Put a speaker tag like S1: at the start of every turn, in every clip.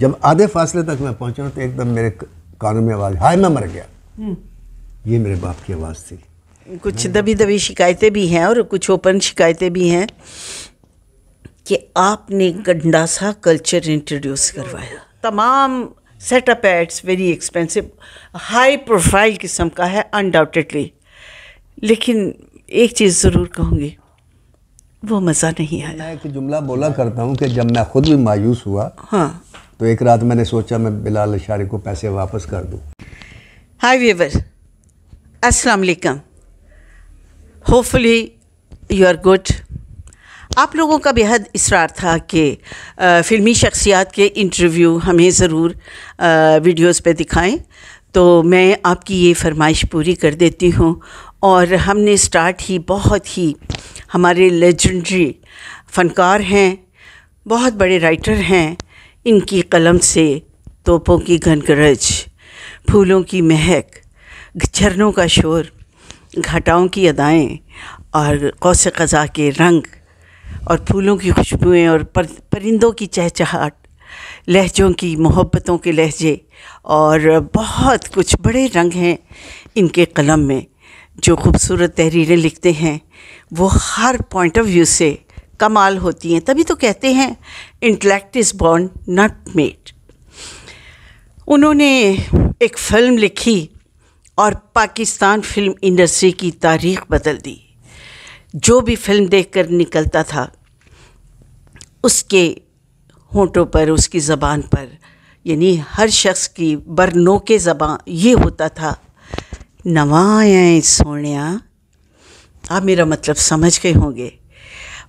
S1: जब आधे फासले तक मैं पहुंचा तो एकदम मेरे कानों में आवाज़ हाय मैं मर गया
S2: हम्म।
S1: ये मेरे बाप की आवाज़ थी
S2: कुछ दबी दबी शिकायतें भी हैं और कुछ ओपन शिकायतें भी हैं कि आपने गंडासा कल्चर इंट्रोड्यूस करवाया तमाम setup it's very expensive high profile किस्म का है अनडाउटेडली लेकिन एक चीज़ ज़रूर कहूँगी वो मज़ा नहीं आया मैं एक जुमला बोला
S1: करता हूँ कि जब मैं खुद भी मायूस हुआ हाँ तो एक रात मैंने सोचा मैं बिलाल इशारे को पैसे वापस कर दूँ
S2: हाय व्यूवर अस्सलाम वालेकुम होपफुली यू आर गुड आप लोगों का बेहद इसरार था कि फ़िल्मी शख्सियात के इंटरव्यू हमें ज़रूर वीडियोस पे दिखाएं तो मैं आपकी ये फरमाइश पूरी कर देती हूँ और हमने स्टार्ट ही बहुत ही हमारे लेजेंडरी फ़नकार हैं बहुत बड़े राइटर हैं इनकी कलम से तोपों की घनगरज फूलों की महक झरनों का शोर घटाओं की अदाएं और कौस कज़ा के रंग और फूलों की खुशबुएं और पर, परिंदों की चहचहाट लहजों की मोहब्बतों के लहजे और बहुत कुछ बड़े रंग हैं इनके कलम में जो खूबसूरत तहरीरें लिखते हैं वो हर पॉइंट ऑफ व्यू से कमाल होती हैं तभी तो कहते हैं intellect is born not made उन्होंने एक फ़िल्म लिखी और पाकिस्तान फिल्म इंडस्ट्री की तारीख बदल दी जो भी फिल्म देखकर निकलता था उसके होंठों पर उसकी ज़बान पर यानी हर शख्स की बरनों के ज़बान ये होता था नवाएँ सोनिया आप मेरा मतलब समझ गए होंगे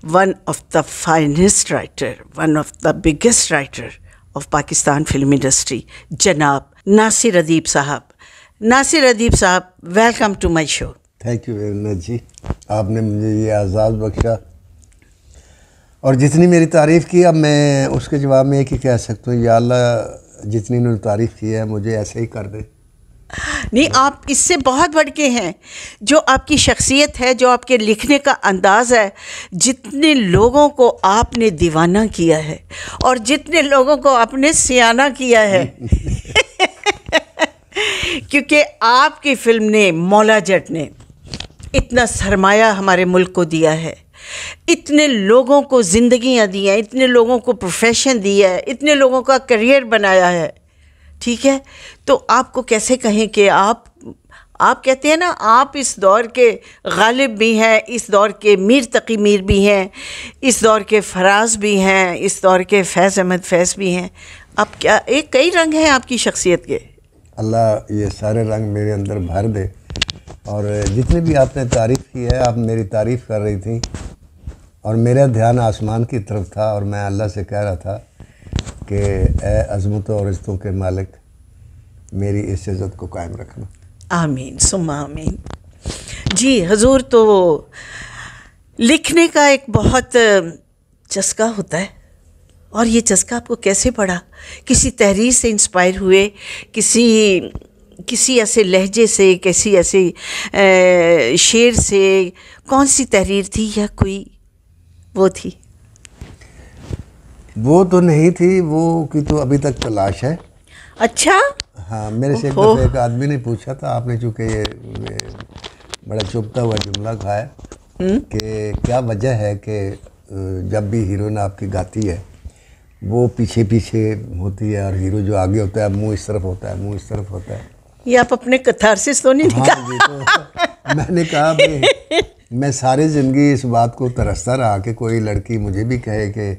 S2: one of the finest writer, one of the biggest writer of Pakistan film industry, Janab Nasir Adib Sahab. Nasir Adib Sahab, welcome to my show.
S1: Thank you very much जी आपने मुझे ये आज़ाद बख्शा और जितनी मेरी तारीफ़ की अब मैं उसके जवाब में एक ही कह सकता हूँ या अल्लाह जितनी इन्होंने तारीफ़ की है मुझे ऐसे ही कर दें
S2: नहीं आप इससे बहुत बढ़ के हैं जो आपकी शख्सियत है जो आपके लिखने का अंदाज़ है जितने लोगों को आपने दीवाना किया है और जितने लोगों को आपने सियाना किया है क्योंकि आपकी फिल्म ने मौला जट ने इतना सरमाया हमारे मुल्क को दिया है इतने लोगों को ज़िंदियाँ दी हैं इतने लोगों को प्रोफेशन दिया है इतने लोगों का करियर बनाया है ठीक है तो आपको कैसे कहें कि आप आप कहते हैं ना आप इस दौर के गालिब भी हैं इस दौर के मीर तकी मीर भी हैं इस दौर के फराज भी हैं इस दौर के फैज़ अहमद फैज़ भी हैं आप क्या एक कई रंग हैं आपकी शख्सियत के
S1: अल्लाह ये सारे रंग मेरे अंदर भर दे और जितने भी आपने तारीफ़ की है आप मेरी तारीफ़ कर रही थी और मेरा ध्यान आसमान की तरफ था और मैं अल्लाह से कह रहा था कि ए अजमत और रिश्तों के मालिक मेरी इस इज्जत को कायम रखना
S2: आमीन सुमा आमीन जी हजूर तो लिखने का एक बहुत चस्का होता है और ये चस्का आपको कैसे पड़ा किसी तहरीर से इंस्पायर हुए किसी किसी ऐसे लहजे से किसी ऐसे शेर से कौन सी तहरीर थी या कोई वो थी
S1: वो तो नहीं थी वो की तो अभी तक तलाश है अच्छा हाँ मेरे से एक आदमी ने पूछा था आपने चूंकि ये, ये बड़ा चुपता हुआ जुमला खाया है हम्म। कि क्या वजह है कि जब भी हीरोइन आपकी गाती है वो पीछे पीछे होती है और हीरो जो आगे होता है मुंह इस तरफ होता है मुंह इस तरफ होता है
S2: ये आप अपने कथारसिस तो नहीं हाँ जी तो मैंने कहा मैं,
S1: मैं सारी ज़िंदगी इस बात को तरसता रहा कि कोई लड़की मुझे भी कहे कि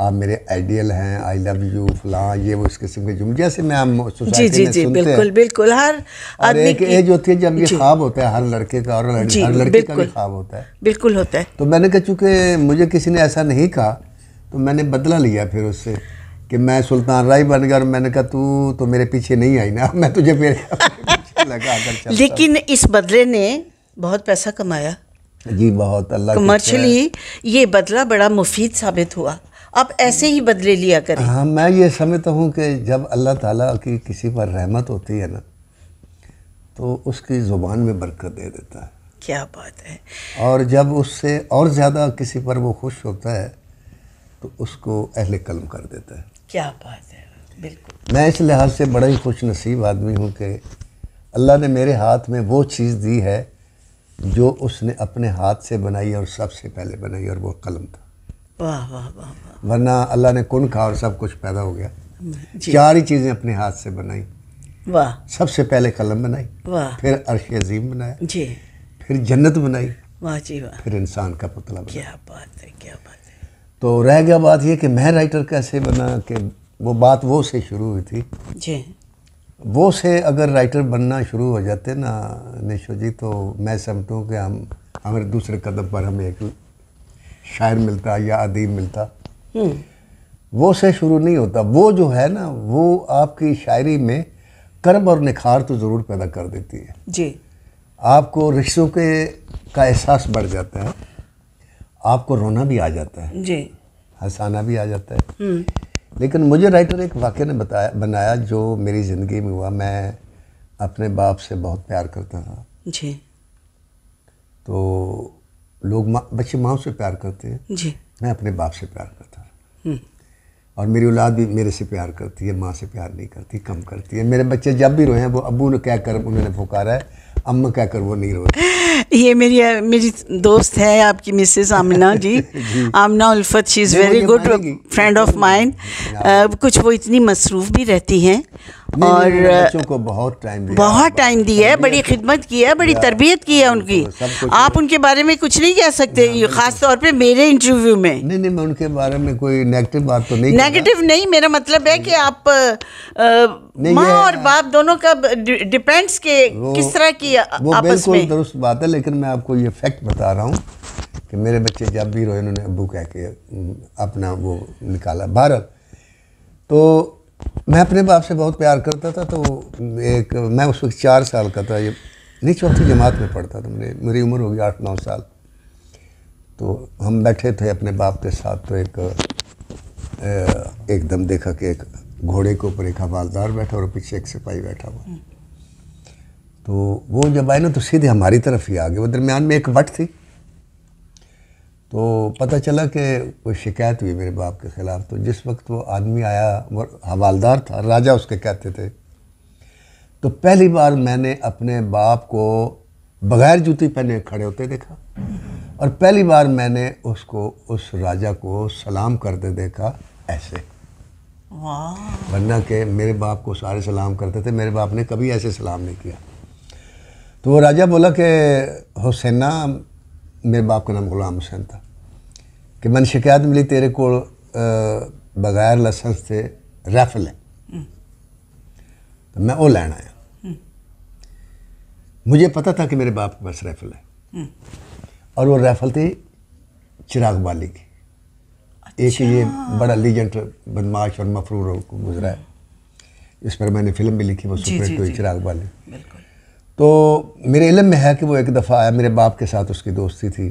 S1: आप मेरे आइडियल हैं आई लव यू फला ये वो इस किस्म के जुमले जैसे मैं हम सोसाइटी जी, जी, में जी, सुनते बिल्कुल,
S2: बिल्कुल हर और एक एज होती है जब
S1: ये ख्वाब होता है हर लड़के का और लड़की हर लड़के का भी ख्वाब होता है बिल्कुल होता है तो मैंने कहा चूंकि मुझे किसी ने ऐसा नहीं कहा तो मैंने बदला लिया फिर उससे कि मैं सुल्तान राय बन गया और मैंने कहा तू तो मेरे पीछे नहीं आई ना मैं तुझे मेरे
S2: लगा लेकिन इस बदले ने बहुत पैसा कमाया
S1: जी बहुत अल्लाह कमर्शली
S2: ये बदला बड़ा मुफीद साबित हुआ आप ऐसे ही बदले लिया करें हाँ मैं ये समझता हूँ
S1: कि जब अल्लाह ताला की किसी पर रहमत होती है ना तो उसकी ज़ुबान में बरकत दे देता है क्या बात है और जब उससे और ज़्यादा किसी पर वो खुश होता है तो उसको अहल कलम कर देता है
S2: क्या बात है बिल्कुल
S1: मैं इस लिहाज से बड़ा ही खुश नसीब आदमी हूँ कि अल्लाह ने मेरे हाथ में वो चीज़ दी है जो उसने अपने हाथ से बनाई और सबसे पहले बनाई और वो कलम था
S2: वाह वाह वाह
S1: वरना अल्लाह ने कुन कहा और सब कुछ पैदा हो गया चार ही चीज़ें अपने हाथ से बनाई वाह सबसे पहले कलम बनाई वाह फिर अर्श अजीम बनाया जी फिर जन्नत बनाई वाह जी वाह फिर इंसान का पुतला बनाया क्या
S2: बात है क्या
S1: बात है तो रह गया बात यह कि मैं राइटर कैसे बना कि वो बात वो से शुरू हुई थी जी वो से अगर राइटर बनना शुरू हो जाते ना निशो जी तो मैं समझूँ कि हम हमारे दूसरे कदम पर हम एक शायर मिलता या अदीब मिलता हम्म। वो से शुरू नहीं होता वो जो है ना वो आपकी शायरी में कर्म और निखार तो ज़रूर पैदा कर देती है जी आपको रिश्तों के का एहसास बढ़ जाता है आपको रोना भी आ जाता है जी हंसाना भी आ जाता है हम्म। लेकिन मुझे राइटर एक वाक्य ने बताया बनाया जो मेरी ज़िंदगी में हुआ मैं अपने बाप से बहुत प्यार करता था जी तो लोग मा, बच्चे माँ से प्यार करते हैं जी मैं अपने बाप से प्यार करता हूँ हम्म। और मेरी औलाद भी मेरे से प्यार करती है माँ से प्यार नहीं करती कम करती है मेरे बच्चे जब भी रोए हैं वो अबू ने क्या कर उन्होंने पुकारा है अम्मा क्या कर वो नहीं रोए
S2: ये मेरी मेरी दोस्त है आपकी मिसेस आमना जी, जी। Amna Ulfat she is very good friend of mind कुछ वो इतनी मसरूफ़ भी रहती हैं और बच्चों
S1: को बहुत टाइम दिया
S2: बहुत टाइम दी है बड़ी खिदमत की है बड़ी तरबियत की है उनकी आप उनके बारे में कुछ नहीं कह सकते खास तो- तौर पे मेरे इंटरव्यू में
S1: नहीं नहीं मैं उनके बारे में कोई नेगेटिव बात तो
S2: नहीं नेगेटिव नहीं मेरा मतलब है कि आप माँ और बाप दोनों का डिपेंड्स के किस तरह की आपस में
S1: बात था लेकिन मैं आपको ये फैक्ट बता रहा हूँ कि मेरे बच्चे जब भी रोए उन्होंने अबू कह के अपना वो निकाला भारत तो मैं अपने बाप से बहुत प्यार करता था तो एक मैं उस वक्त चार साल का था ये नहीं चौथी जमात में पढ़ता था मेरी मेरी उम्र होगी आठ नौ साल तो हम बैठे थे अपने बाप के साथ तो एक एकदम देखा कि एक घोड़े के ऊपर एक हवालदार बैठा और पीछे एक सिपाही बैठा हुआ तो वो जब आए ना तो सीधे हमारी तरफ ही आ गए वो दरमियान में एक वट थी तो पता चला कि कोई शिकायत हुई मेरे बाप के ख़िलाफ़ तो जिस वक्त वो आदमी आया वो हवालदार था राजा उसके कहते थे तो पहली बार मैंने अपने बाप को बग़ैर जूती पहने खड़े होते देखा और पहली बार मैंने उसको उस राजा को सलाम करते देखा ऐसे वरना के मेरे बाप को सारे सलाम करते थे मेरे बाप ने कभी ऐसे सलाम नहीं किया तो वो राजा बोला कि हुसैना मेरे बाप का नाम गुलाम हुसैन था कि मैंने शिकायत मिली तेरे को बगैर लाइसेंस से रैफल है हम्म। तो मैं वो लैन आया हम्म। मुझे पता था कि मेरे बाप के पास रैफल है हम्म। और वो रैफल थी चिराग बाली की अच्छा। एक ये बड़ा लीजेंट बदमाश और मफरूर गुजरा है इस पर मैंने फिल्म भी लिखी वो सुपर हुई चिराग बाली बिल्कुल तो मेरे इलम में है कि वो एक दफ़ा आया मेरे बाप के साथ उसकी दोस्ती थी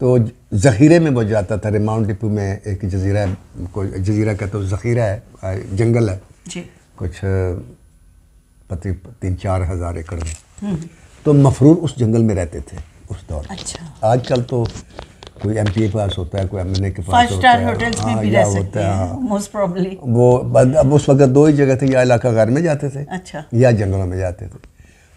S1: तो ज़ख़ीरे में वो जाता था रेमाउंट टिपू में एक जजीरा को जजीरा का तो ज़ख़ीरा है जंगल है जी। कुछ पति तीन चार हज़ार एकड़ में हम्म। तो मफरूर उस जंगल में रहते थे उस दौर अच्छा आजकल तो कोई एम पी ए पास होता है कोई एम एन ए के पास हाँ, होता है या होता है
S2: वो
S1: अब उस वक्त दो ही जगह थे या इलाका घर में जाते थे अच्छा या जंगलों में जाते थे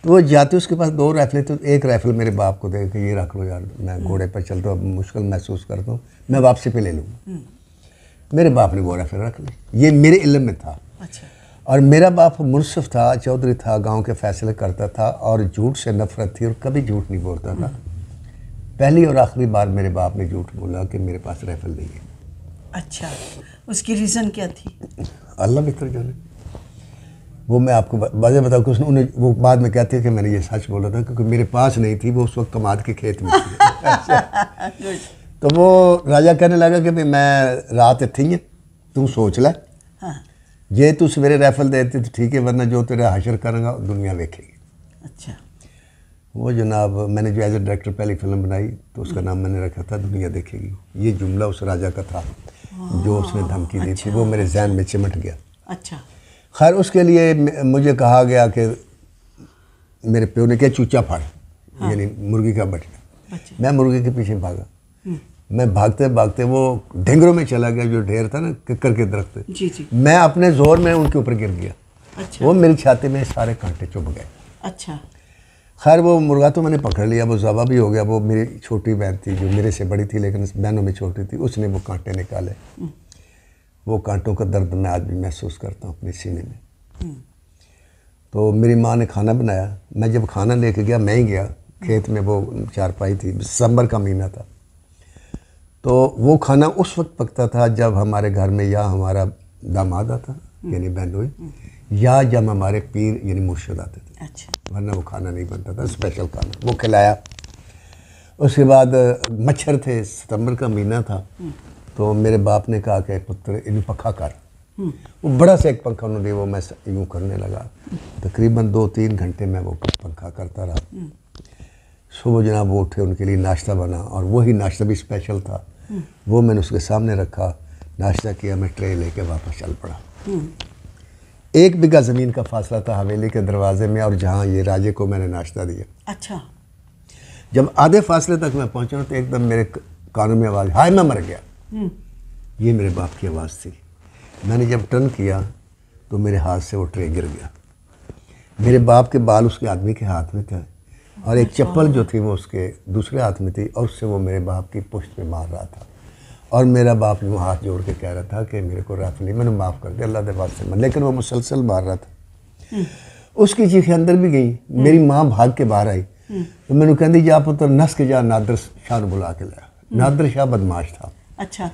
S1: तो वो जाते उसके पास दो राइफलें तो एक राइफल मेरे बाप को दे कि ये रख लो यार मैं हम्म। घोड़े पर चलता हूँ मुश्किल महसूस करता हूँ मैं वापसी पे ले लूँगा
S2: हम्म।
S1: मेरे बाप ने वो राइफल रख ली ये मेरे इलम में था अच्छा और मेरा बाप मुनसफ था चौधरी था गांव के फैसले करता था और झूठ से नफरत थी और कभी झूठ नहीं बोलता था हम्म। पहली और आखिरी बार मेरे बाप ने झूठ बोला कि मेरे पास राइफल नहीं है
S2: अच्छा उसकी रीज़न क्या थी
S1: अल्लाह मित्र जाने वो मैं आपको वजह बताऊँ कि उसने उन्हें वो बाद में कहती है कि मैंने ये सच बोला था क्योंकि मेरे पास नहीं थी वो उस वक्त कमाद के खेत में थी तो वो राजा कहने लगा कि भाई मैं रात थी तू सोच ला हाँ। ये जे तू सवेरे रैफल देती तो ठीक है वरना जो तेरा हशर करेगा दुनिया देखेगी अच्छा वो जनाब मैंने जो एज ए डायरेक्टर पहली फिल्म बनाई तो उसका हाँ। नाम मैंने रखा था दुनिया देखेगी ये जुमला उस राजा का था जो उसने धमकी दी थी वो अच्छा। मेरे जहन में चिमट गया अच्छा खैर उसके लिए मुझे कहा गया कि मेरे प्यो ने क्या चूचा फाड़ हाँ। यानी मुर्गी का बटन अच्छा। मैं मुर्गी के पीछे भागा हम्म। मैं भागते भागते वो ढेंगरों में चला गया जो ढेर था ना किक्कर के दरख्त जी जी मैं अपने जोर में उनके ऊपर गिर गया अच्छा। वो मेरी छाती में सारे कांटे चुभ गए अच्छा खैर वो मुर्गा तो मैंने पकड़ लिया वो जवाब भी हो गया वो मेरी छोटी बहन थी जो मेरे से बड़ी थी लेकिन बहनों में छोटी थी उसने वो कांटे निकाले हम्म। वो कांटों का दर्द मैं आज भी महसूस करता हूँ अपने सीने में हम्म। तो मेरी माँ ने खाना बनाया मैं जब खाना लेके गया मैं ही गया खेत में वो चारपाई थी दिसंबर का महीना था तो वो खाना उस वक्त पकता था जब हमारे घर में या हमारा दामाद आता हम्म। यानी बहनोई हम्म। या जब हमारे पीर यानी मुर्शद आते थे अच्छा वरना वो खाना नहीं बनता था स्पेशल खाना वो खिलाया उसके बाद मच्छर थे सितंबर का महीना था तो मेरे बाप ने कहा कि पुत्र इन पखा कर वो बड़ा सा एक पंखा उन्होंने वो मैं यूँ करने लगा तकरीबन दो तीन घंटे मैं वो पंखा करता रहा सुबह जना वो उठे उनके लिए नाश्ता बना और वही नाश्ता भी स्पेशल था वो मैंने उसके सामने रखा नाश्ता किया मैं ट्रे लेके वापस चल पड़ा एक बिगा ज़मीन का फासला था हवेली के दरवाजे में और जहाँ ये राजे को मैंने नाश्ता दिया अच्छा जब आधे फासले तक मैं पहुँचा तो एकदम मेरे कानों में आवाज़ हाय मैं मर गया हम्म। ये मेरे बाप की आवाज़ थी मैंने जब टर्न किया तो मेरे हाथ से वो ट्रे गिर गया मेरे बाप के बाल उसके आदमी के हाथ में थे और एक अच्छा। चप्पल जो थी वो उसके दूसरे हाथ में थी और उससे वो मेरे बाप की पुष्ट में मार रहा था और मेरा बाप जो हाथ जोड़ के कह रहा था कि मेरे को राफ नहीं मैंने माफ़ कर दिया अल्लाह के बाद से मैं लेकिन वो मुसलसल मार रहा था हम्म। उसकी चीखें अंदर भी गई हम्म। मेरी माँ भाग के बाहर आई तो मैंने कहती जा पुत्र नस के जा नादर शाह बुला के लाया नादर शाह बदमाश था अच्छा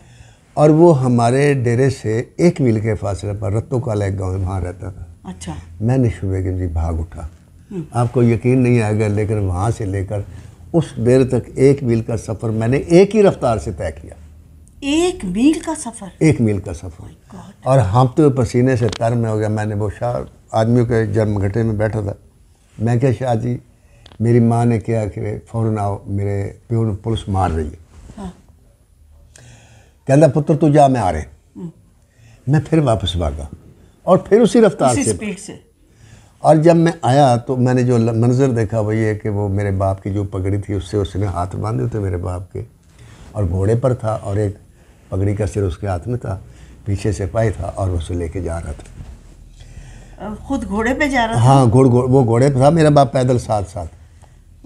S1: और वो हमारे डेरे से एक मील के फासले पर रत्तो काला एक गाँव में वहाँ रहता था अच्छा मैं निशु जी भाग उठा हम्म। आपको यकीन नहीं आएगा लेकिन वहाँ से लेकर उस देर तक एक मील का सफ़र मैंने एक ही रफ्तार से तय किया
S2: एक मील का सफ़र एक
S1: मील का सफ़र oh और हम तो पसीने से तर में हो गया मैंने वो शाह आदमियों के जन्मघटे में बैठा था मैं क्या शाह जी मेरी माँ ने क्या कि फ़ौरन आओ मेरे प्योर पुलिस मार रही है कहता पुत्र तू जा मैं आ रहे
S2: हम्म।
S1: मैं फिर वापस भागा और फिर उसी रफ्तार उसी से, से और जब मैं आया तो मैंने जो मंजर देखा वही है कि वो मेरे बाप की जो पगड़ी थी उससे उसने हाथ बांधे थे मेरे बाप के और घोड़े पर था और एक पगड़ी का सिर उसके हाथ में था पीछे से पाई था और उसे लेके जा रहा
S2: था खुद घोड़े पे जा रहा था हाँ
S1: घोड़ घोड़ वो घोड़े पर था मेरा बाप पैदल साथ साथ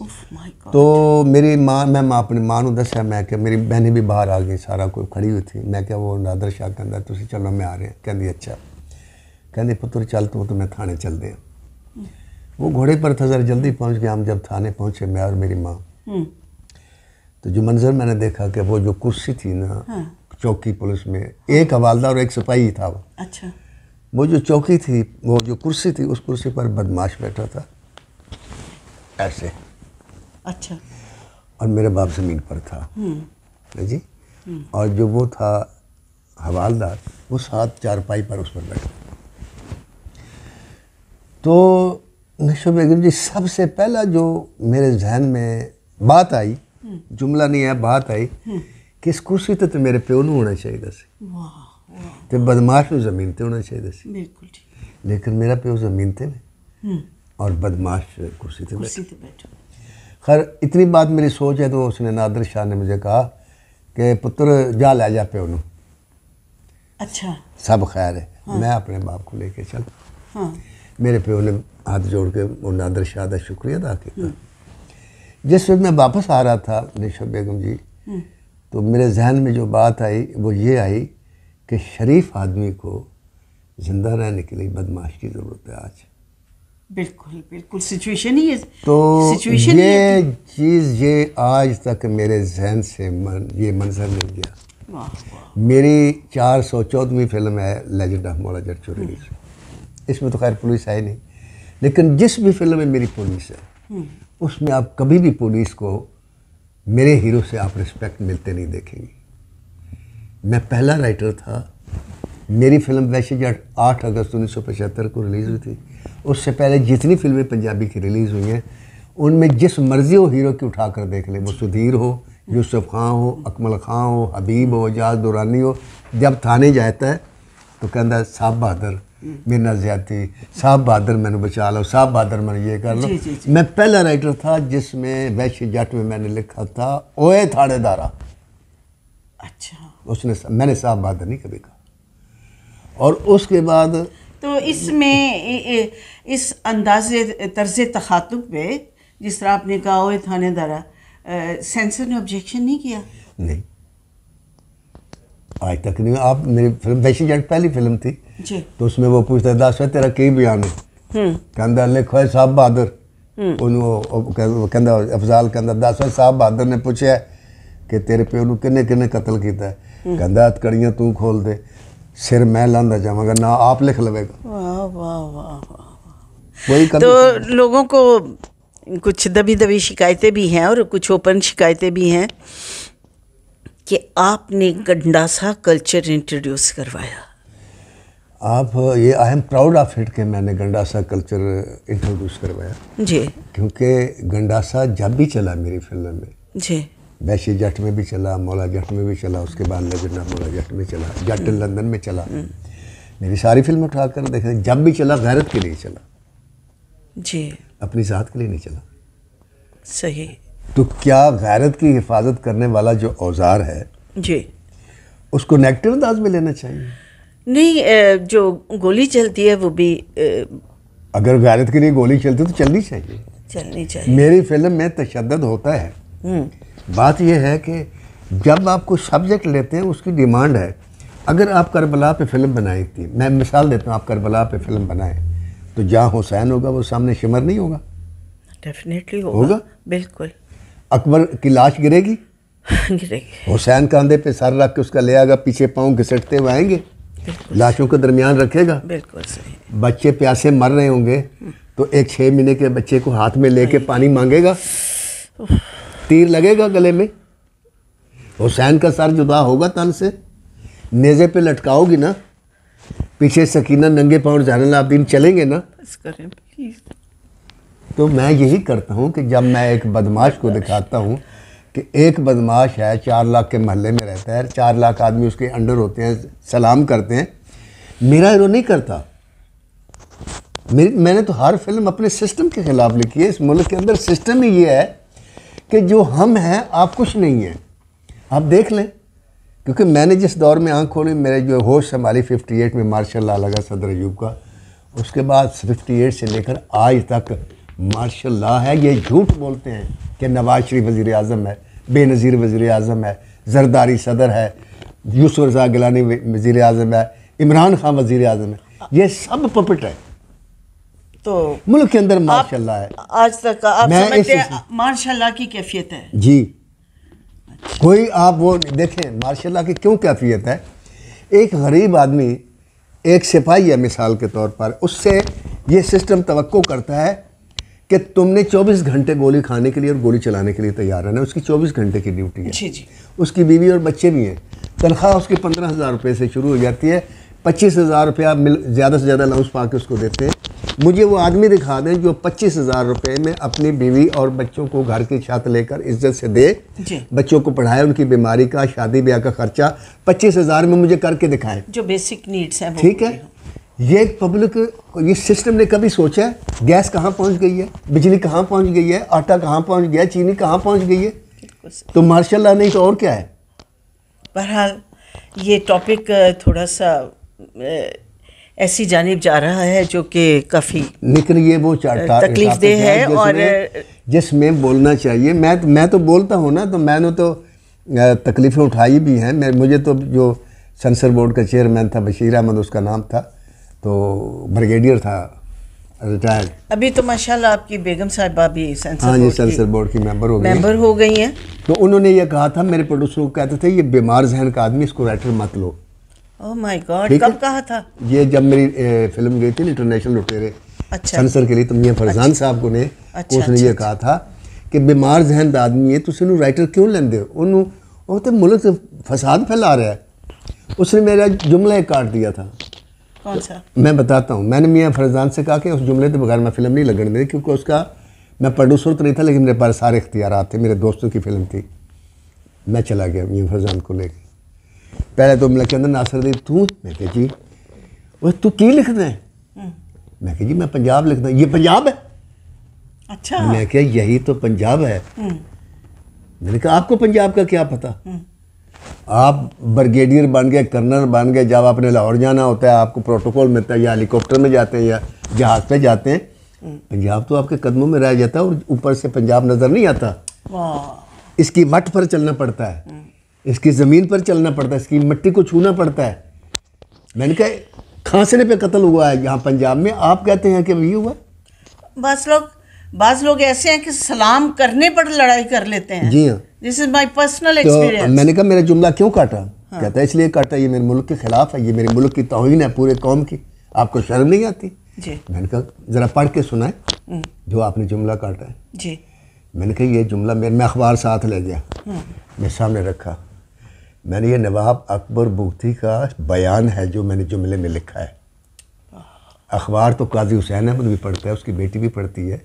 S2: तो
S1: मेरी माँ मैं माँ अपनी माँ को दसा मैं क्या मेरी बहने भी बाहर आ गई सारा कोई खड़ी हुई थी मैं क्या वो नादर शाह कहता तुम चलो मैं आ रहा कहती अच्छा कहती पुत्र चल तू तो मैं थाने चल दिया वो घोड़े पर था जरा जल्दी पहुंच गया हम जब थाने पहुंचे मैं और मेरी माँ हम्म। तो जो मंजर मैंने देखा कि वो जो कुर्सी थी ना हाँ। चौकी पुलिस में एक हवालदार और एक सिपाही था वो अच्छा वो जो चौकी थी वो जो कुर्सी थी उस कुर्सी पर बदमाश बैठा था ऐसे अच्छा और मेरा बाप ज़मीन पर था
S2: हम्म। जी हम्म।
S1: और जो वो था हवालदार वो सात चारपाई पर उस पर बैठा तो नशो बेगम जी सबसे पहला जो मेरे जहन में बात आई हम्म। जुमला नहीं है बात आई कि इस कुर्सी तो, मेरे प्यो न होना चाहिए सी तो बदमाश जमीन पर होना चाहिए सी बिल्कुल लेकिन मेरा प्यो जमीन पर और बदमाश कुर्सी ते बैठा खैर इतनी बात मेरी सोच है तो उसने नादर शाह ने मुझे कहा कि पुत्र जा ला जा प्यो अच्छा सब खैर है हाँ। मैं अपने बाप को लेके चल हाँ। मेरे प्यो ने हाथ जोड़ के वो नादर शाह का शुक्रिया अदा किया हम्म। जिस वक्त मैं वापस आ रहा था निशा बेगम जी हम्म। तो मेरे जहन में जो बात आई वो ये आई कि शरीफ आदमी को ज़िंदा रहने के लिए बदमाश की ज़रूरत है आज
S2: बिल्कुल बिल्कुल सिचुएशन ही तो है तो सिचुएशन ये
S1: चीज़ ये आज तक मेरे जहन से मन ये मंजर मिल गया मेरी चार सौ चौदहवीं फिल्म है लेजेंड ऑफ जट चुरी इसमें तो खैर पुलिस है नहीं लेकिन जिस भी फिल्म में मेरी पुलिस है हम्म। उसमें आप कभी भी पुलिस को मेरे हीरो से आप रिस्पेक्ट मिलते नहीं देखेंगे मैं पहला राइटर था मेरी फिल्म जट आठ अगस्त उन्नीस को रिलीज़ हुई थी उससे पहले जितनी फिल्में पंजाबी की रिलीज़ हुई हैं उनमें जिस मर्जी हो हीरो की उठा कर देख ले वो सुधीर हो यूसुफ खां हो अकमल खां हो हबीब हो एजाज दुरानी हो जब थाने जाता है तो कहता है साहब बहादुर मेरे ज्यादा साहब बहादुर मैंने बचा लो साहब बहादुर मैंने ये कर लो जी, जी, जी। मैं पहला राइटर था जिसमें वैश्य जट में मैंने लिखा था ओए थाड़ेदारा अच्छा उसने मैंने साहब बहादुर नहीं कभी कहा और उसके बाद
S2: तो इसमें इस अंदाज़ तर्ज तखातुब पे जिस तरह आपने कहा थाने थानेदारा सेंसर ने ऑब्जेक्शन नहीं किया नहीं
S1: आज तक नहीं आप मेरी फिल्म वैसी जट पहली फिल्म थी जी तो उसमें वो पूछता दस है तेरा कई बयान है हम्म। कहता लिखो है साहब बहादुर हम्म। कहता अफजाल कहता दस है साहब बहादुर ने पूछे कि तेरे प्यो ਨੂੰ किन्ने ਕਿੰਨੇ ਕਤਲ ਕੀਤਾ ਕਹਿੰਦਾ तू खोल दे सिर मैं ਲਾਂਦਾ ਜਾਵਾਂਗਾ ना आप लिख लवेगा
S2: वही तो लोगों को कुछ दबी दबी शिकायतें भी हैं और कुछ ओपन शिकायतें भी हैं कि आपने गंडासा कल्चर इंट्रोड्यूस करवाया
S1: आप ये I am proud of it के मैंने गंडासा कल्चर इंट्रोड्यूस करवाया जी क्योंकि गंडासा जब भी चला मेरी फिल्म में जी वैसे जट में भी चला मौला जट में भी चला उसके बाद नजरना मौला जट में चला जट लंदन में चला हम्म। मेरी सारी फिल्म उठाकर देखे जब भी चला गैरत के लिए चला जी अपनी ज़ात के लिए नहीं चला सही तो क्या गैरत की हिफाजत करने वाला जो औजार है जी उसको नेगेटिव अंदाज में लेना चाहिए
S2: नहीं जो गोली चलती है वो भी
S1: अगर गैरत के लिए गोली चलती तो चलनी चाहिए
S2: चलनी चाहिए मेरी
S1: फिल्म में तशद होता है हम्म। बात यह है कि जब आप कोई सब्जेक्ट लेते हैं उसकी डिमांड है अगर आप करबला पे फिल्म बनाई थी मैं मिसाल देता हूँ आप करबला पे फिल्म बनाए तो जहाँ हुसैन होगा वो सामने शिमर नहीं होगा
S2: डेफिनेटली होगा होगा बिल्कुल
S1: अकबर की लाश गिरेगी
S2: गिरेगी
S1: हुसैन कंधे पे सर रख के उसका ले आएगा पीछे पाँव घिसटते हुए आएंगे लाशों के दरमियान रखेगा
S2: बिल्कुल सही
S1: बच्चे प्यासे मर रहे होंगे तो एक छः महीने के बच्चे को हाथ में लेके पानी मांगेगा तीर लगेगा गले में हुसैन का सर जुदा होगा तन से नेजे पे लटकाओगी ना पीछे सकीना नंगे पाँव जानल आबदीन चलेंगे ना तो मैं यही करता हूँ कि जब मैं एक बदमाश को दिखाता हूँ कि एक बदमाश है चार लाख के महल्ले में रहता है चार लाख आदमी उसके अंडर होते हैं सलाम करते हैं मेरा हीरो नहीं करता मेरी मैंने तो हर फिल्म अपने सिस्टम के ख़िलाफ़ लिखी है इस मुल्क के अंदर सिस्टम ही ये है कि जो हम हैं आप कुछ नहीं हैं आप देख लें क्योंकि मैंने जिस दौर में आँख खोली मेरे जो होश संभाली एट में मार्शल ला लगा सदर अयूब का उसके बाद एट से लेकर आज तक मार्शल ला है ये झूठ बोलते हैं कि नवाज शरीफ वज़ी अजम है बेनज़ीर वज़ी अजम है जरदारी सदर है यूसुफ रजा गिलानी वजीर अजम है इमरान खान वज़ी अजम है ये सब पपट है तो मुल्क के अंदर माशाल्लाह है
S2: आज तक आप समझते हैं माशाल्लाह की कैफियत है
S1: जी अच्छा। कोई आप वो देखें माशाल्लाह की क्यों कैफियत है एक गरीब आदमी एक सिपाही है मिसाल के तौर पर उससे ये सिस्टम तो करता है कि तुमने 24 घंटे गोली खाने के लिए और गोली चलाने के लिए तैयार रहना उसकी 24 घंटे की ड्यूटी है जी जी उसकी बीवी और बच्चे भी हैं तनख्वाह उसकी पंद्रह हज़ार रुपये से शुरू हो जाती है पच्चीस हज़ार रुपया मिल ज़्यादा से ज़्यादा लाउस पा के उसको देते हैं मुझे वो आदमी दिखा दें जो पच्चीस हज़ार रुपये में अपनी बीवी और बच्चों को घर की छत लेकर इज्जत से दे बच्चों को पढ़ाए उनकी बीमारी का शादी ब्याह का खर्चा पच्चीस हज़ार में मुझे करके दिखाए
S2: जो बेसिक नीड्स हैं ठीक
S1: है ये पब्लिक ये सिस्टम ने कभी सोचा है गैस कहाँ पहुँच गई है बिजली कहाँ पहुँच गई है आटा कहाँ पहुँच गया चीनी कहाँ पहुँच गई है तो माशाला नहीं तो और क्या है
S2: बहरहाल ये टॉपिक थोड़ा सा ऐसी जानब जा रहा है जो कि काफ़ी
S1: लेकिन ये वो तकलीफ दे है और जिसमें बोलना चाहिए मैं मैं तो बोलता हूँ ना तो मैंने तो तकलीफ़ें उठाई भी हैं मैं मुझे तो जो सेंसर बोर्ड का चेयरमैन था बशीर अहमद उसका नाम था तो ब्रिगेडियर था रिटायर्ड
S2: अभी तो माशाल्लाह आपकी बेगम साहिबा भी सेंसर हाँ जी
S1: सेंसर बोर्ड की मेंबर हो गई मेंबर हो गई हैं तो उन्होंने ये कहा था मेरे प्रोड्यूसर को कहते थे ये बीमार जहन का आदमी इसको राइटर मत लो
S2: माय oh गॉड कब कहा था
S1: ये जब मेरी ए, फिल्म गई थी इंटरनेशनल लुटेरे अच्छा सनसर के लिए तो मियाँ फरजान अच्छा। साहब को ने अच्छा, उसने अच्छा, ये अच्छा। कहा था कि बीमार जहन ਦਾ ਆਦਮੀ ਹੈ ਤੁਸੀਂ ਉਹਨੂੰ ਰਾਈਟਰ ਕਿਉਂ ਲੈਂਦੇ ਹੋ ਉਹਨੂੰ ਉਹ ਤੇ ਮੁਲਕ 'ਚ ਫਸਾਦ ਫੈਲਾ ਰਿਹਾ ਹੈ ਉਸਨੇ काट दिया था कौन सा मैं बताता हूँ मैंने मियाँ फरजान से कहा कि उस जुमले के बगैर मैं फिल्म नहीं लगने दी क्योंकि उसका मैं प्रोड्यूसर तो नहीं था लेकिन मेरे पास सारे इख्तियार थे मेरे दोस्तों की फिल्म थी मैं चला गया मियाँ फरजान को लेकर पहले तो मैं ਕਹਿੰਦਾ नासर दी तू मैं ਕਿਹਾ जी ਉਹ तू की लिखना है
S2: हम्म।
S1: मैं कहा जी मैं पंजाब लिखना ये पंजाब है अच्छा मैं क्या यही तो पंजाब है हम्म। मैंने कहा आपको पंजाब का क्या पता हम्म। आप ब्रिगेडियर बन गए कर्नल बन गए जब आपने लाहौर जाना होता है आपको प्रोटोकॉल मिलता है या हेलीकॉप्टर में जाते हैं या जहाज पे जाते हैं पंजाब तो आपके कदमों में रह जाता है और ऊपर से पंजाब नज़र नहीं आता इसकी मठ पर चलना पड़ता है इसकी ज़मीन पर चलना पड़ता है इसकी मिट्टी को छूना पड़ता है मैंने कहा खांसने पे कत्ल हुआ है यहाँ पंजाब में आप कहते हैं कि ये हुआ
S2: बस लोग बाज लोग ऐसे हैं कि सलाम करने पर लड़ाई कर लेते हैं जी हाँ this is my personal experience
S1: मैंने कहा मेरा जुमला क्यों काटा हाँ। कहता है इसलिए काटा ये मेरे मुल्क के खिलाफ है ये मेरे मुल्क की तोहन है पूरे कौम की आपको शर्म नहीं
S2: आती जी
S1: मैंने कहा ज़रा पढ़ के सुनाए हम्म। जो आपने जुमला काटा है जी मैंने कहा ये जुमला मेरे मैं अखबार साथ ले गया मैं हम्म। सामने रखा मैंने ये नवाब अकबर मुफ्ती का बयान है जो मैंने जुमले में लिखा है अखबार तो काजी हुसैन अहमद भी पढ़ता है उसकी बेटी भी पढ़ती है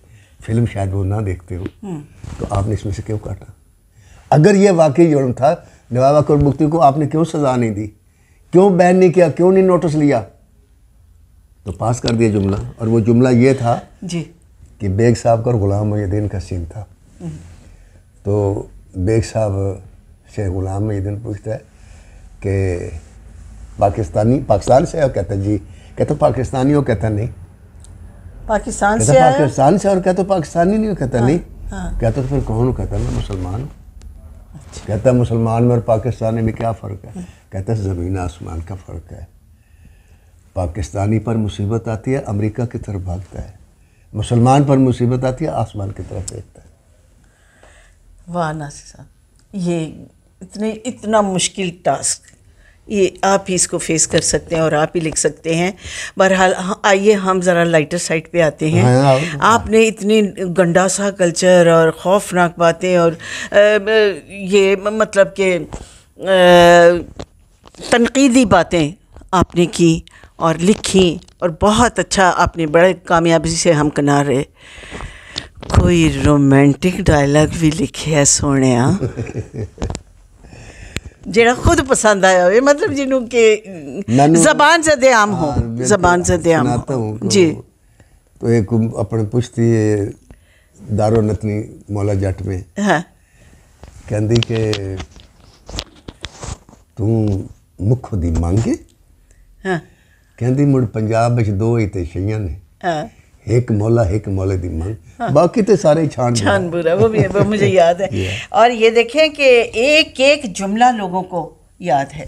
S1: फिल्म शायद वो ना देखते हो हम्म। तो आपने इसमें से क्यों काटा अगर ये वाकई जुर्म था नवाब अकबर मुफ्ती को आपने क्यों सज़ा नहीं दी क्यों बैन नहीं किया क्यों नहीं नोटिस लिया तो पास कर दिया जुमला और वो जुमला ये था जी कि बेग साहब का और गुलाम मोहद्दीन का सीन था हम्म। तो बेग साहब शेख गुलाम महीदन पूछता है कि पाकिस्तानी पाकिस्तान से और कहते जी कहते पाकिस्तानी हो कहता नहीं
S2: पाकिस्तान से पाकिस्तान
S1: से और कहते पाकिस्तानी नहीं हो कहता नहीं कहता तो फिर कौन कहता मैं मुसलमान हूँ कहता मुसलमान में और पाकिस्तानी में क्या फ़र्क है कहता ज़मीन आसमान का फ़र्क है पाकिस्तानी पर मुसीबत आती है अमेरिका की तरफ भागता है मुसलमान पर मुसीबत आती है आसमान की तरफ देखता
S2: है वाह नासिर साहब ये इतने इतना मुश्किल टास्क ये आप ही इसको फेस कर सकते हैं और आप ही लिख सकते हैं बहरहाल हाँ, आइए हम ज़रा लाइटर साइड पे आते हैं हाँ, हाँ। आपने इतनी गंडासा कल्चर और खौफनाक बातें और ये मतलब के तनकीदी बातें आपने की और लिखी और बहुत अच्छा आपने बड़े कामयाबी से हम कना रहे कोई रोमांटिक डायलॉग भी लिखे है सोने ਜਿਹੜਾ ਖੁਦ ਪਸੰਦ ਆਇਆ ਹੋਵੇ ਮਤਲਬ ਜਿਹਨੂੰ ਕਿ ਜ਼ਬਾਨ ਸੇ ਤੇ ਆਮ ਹੋ ਜ਼ਬਾਨ ਸੇ ਤੇ ਆਮ ਹੋ
S1: ਜੀ ਤੋ ਇੱਕ ਆਪਣੇ ਪੁਸ਼ਤੀ ਦਾਰੋ ਨਤਨੀ ਮੌਲਾ ਜੱਟ ਵਿੱਚ ਹਾਂ ਕਹਿੰਦੀ ਕਿ ਤੂੰ ਮੁਖ ਦੀ ਮੰਗੇ ਹਾਂ ਕਹਿੰਦੀ ਮੁੜ ਪੰਜਾਬ ਵਿੱਚ ਦੋ ਹੀ ਤੇ ਸ਼ਈਆਂ ਨੇ ਹਾਂ एक मौला एक मौले दी मांग हाँ। बाकी तो सारे छान छान बुरा वो भी वो मुझे याद है
S2: और ये देखें कि एक एक जुमला लोगों को याद है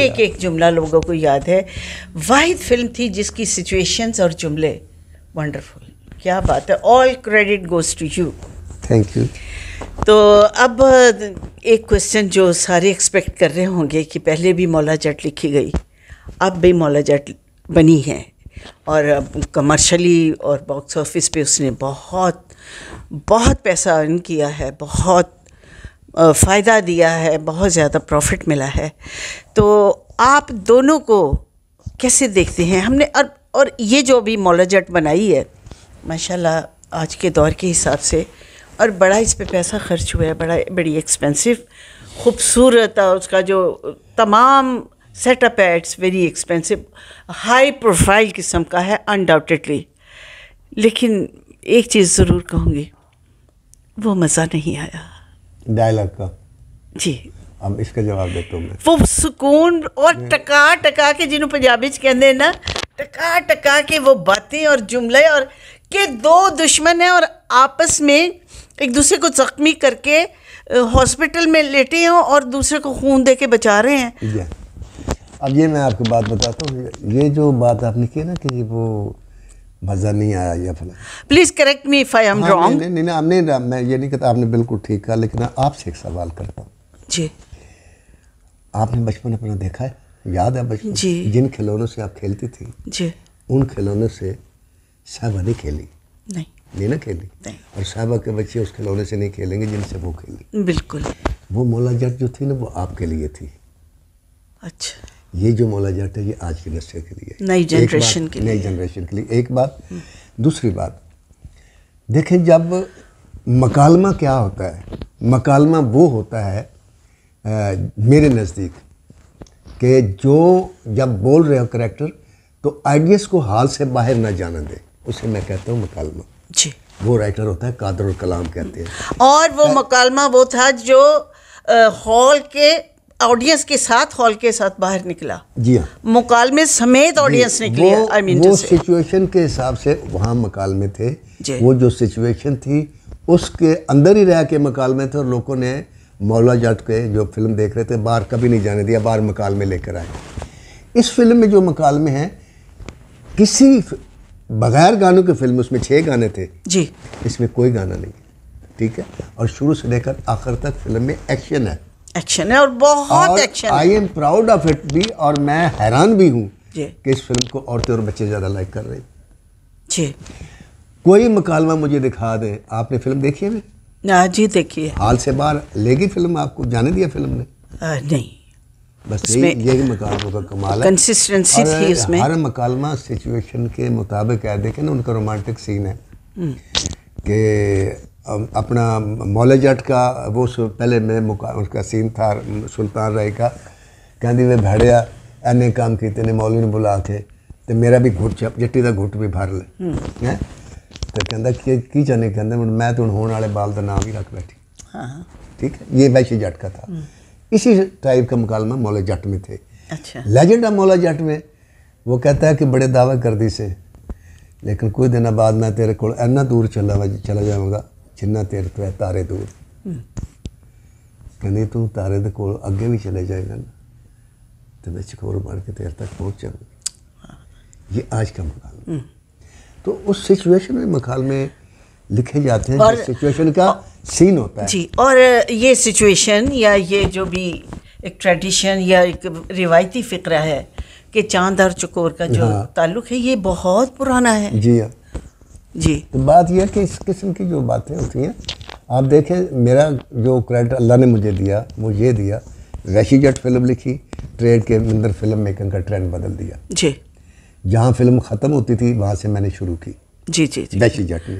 S2: एक एक जुमला लोगों को याद है वाहिद फिल्म थी जिसकी सिचुएशंस और जुमले वंडरफुल क्या बात है all credit goes to you thank you तो अब एक क्वेश्चन जो सारे एक्सपेक्ट कर रहे होंगे कि पहले भी मौला जट लिखी गई अब भी मौला जट बनी है और कमर्शली और बॉक्स ऑफिस पे उसने बहुत बहुत पैसा अर्न किया है बहुत फ़ायदा दिया है बहुत ज़्यादा प्रॉफिट मिला है तो आप दोनों को कैसे देखते हैं हमने और और ये जो अभी मोलाजट बनाई है माशाल्लाह आज के दौर के हिसाब से और बड़ा इस पे पैसा खर्च हुआ है बड़ा बड़ी एक्सपेंसिव खूबसूरत और उसका जो तमाम सेटअप है it's very expensive high profile किस्म का है अनडाउटेडली लेकिन एक चीज़ ज़रूर कहूँगी वो मज़ा नहीं आया डायलॉग का जी
S1: हम इसका जवाब देते हूँ वो
S2: सुकून और टका टका के जिन्होंने पंजाबी कहते ना टका टका के वो बातें और जुमले और के दो दुश्मन हैं और आपस में एक दूसरे को ज़ख्मी करके हॉस्पिटल में लेटे हों और दूसरे को खून दे के बचा रहे
S1: हैं अब ये मैं आपको बात बताता हूँ ये जो बात आपने की ना कि वो मज़ा नहीं आया या अपना
S2: please correct me if I am wrong
S1: नहीं नहीं नहीं मैं ये नहीं कहता आपने बिल्कुल ठीक कहा लेकिन आपसे एक सवाल करता हूँ जी आपने बचपन अपना देखा है याद है बचपन जी जिन खिलौनों से आप खेलती थी जी उन खिलौनों से साहबा नहीं खेली नहीं नहीं ना खेली नहीं और साहबा के बच्चे उस खिलौने से नहीं खेलेंगे जिनसे वो खेली बिल्कुल वो मोला जट जो थी ना वो आपके लिए थी अच्छा ये जो जाट है ये आज के दर्शक के लिए नई जनरेशन के लिए नई जनरेशन के लिए एक बात हम्म। दूसरी बात देखें जब मकालमा क्या होता है मकालमा वो होता है आ, मेरे नज़दीक कि जो जब बोल रहे हो करेक्टर तो आइडियस को हाल से बाहर ना जाने दे उसे मैं कहता हूँ मकालमा जी वो राइटर होता है कादर कलाम कहते हैं
S2: और वो मकालमा वो था जो हॉल के ऑडियंस के साथ हॉल के साथ बाहर निकला जी हाँ मुकालमे समेत ऑडियंस निकली किया I वो
S1: सिचुएशन के हिसाब से वहाँ मकालमे थे वो जो सिचुएशन थी उसके अंदर ही रह के मकालमे थे और लोगों ने मौला जट के जो फिल्म देख रहे थे बाहर कभी नहीं जाने दिया बाहर मकाल में लेकर आए इस फिल्म में जो मकाल में है किसी बगैर गानों की फिल्म उसमें छः गाने थे जी इसमें कोई गाना नहीं ठीक है और शुरू से लेकर आखिर तक फिल्म में एक्शन है एक्शन है और
S2: बहुत action I am
S1: proud of it भी और मैं हैरान भी हूँ कि इस फिल्म को औरतें और बच्चे ज़्यादा लाइक कर रहे जी कोई मकालमा मुझे दिखा दे आपने फिल्म देखी है
S2: ना जी देखी है
S1: हाल से बाहर लेगी फिल्म आपको जाने दिया फिल्म ने आ, नहीं बस यही यही मकालमों का कमाल है कंसिस्टेंसी थी इसमें हर मकालमा
S2: सिचुएशन के
S1: मुताबिक है देखे ना उनका रोमांटिक सीन है हम्म। कि अपना मौल का वो पहले मैं मुका उसका सीन था सुल्तान राय का कहती मैं भड़िया एने काम किए ने मौलवी ने बुला के तो मेरा भी घुट जट्टी का घुट भी ਭਰ ਲੈ ਹੈ ਤੇ ਕਹਿੰਦਾ हूँ ਕੀ ਚਾਹਨੇ हूँ ਮੈਂ ਤਾਂ ਹੋਣ ਵਾਲੇ ਬਾਲ ਦਾ ਨਾਮ ਹੀ ठीक है ये वैश्य जट का था हम्म। इसी टाइप का मुकालमा मौला जट में थे अच्छा लेजेंड है मौला जट में वो कहता है कि बड़े दावा कर दी से लेकिन कुछ दिन बाद मैं तेरे को दूर चला चला जाऊँगा ਜਿੰਨਾ ਤੇਰੇ ਤੋਂ ਤਾਰੇ ਦੂਰ ਕਹਿੰਦੇ ਤੂੰ ਤਾਰੇ ਦੇ ਕੋਲ ਅੱਗੇ ਵੀ ਚਲੇ ਜਾਏਗਾ ਤੇ ਮੈਂ ਚਕੋਰ ਮਾਰ के ਤੇਰੇ ਤੱਕ ਪਹੁੰਚ ਜਾਊਂਗਾ ये आज का मकाल तो उस सिचुएशन में मकाल में लिखे जाते हैं सिचुएशन का सीन होता है जी
S2: और ये सिचुएशन या ये जो भी एक ट्रेडिशन या एक रिवायती फ़िक्रा है कि चांद और चकोर का जो हाँ। ताल्लुक है ये बहुत पुराना है
S1: जी हाँ जी तो बात यह है कि इस किस्म की जो बातें होती हैं आप देखें मेरा जो क्रेडिट अल्लाह ने मुझे दिया वो ये दिया वैशी जट फिल्म लिखी ट्रेड के अंदर फिल्म मेकिंग का ट्रेंड बदल दिया जी जहाँ फिल्म ख़त्म होती थी वहाँ से मैंने शुरू की जी जी, जी। वैशी जट ने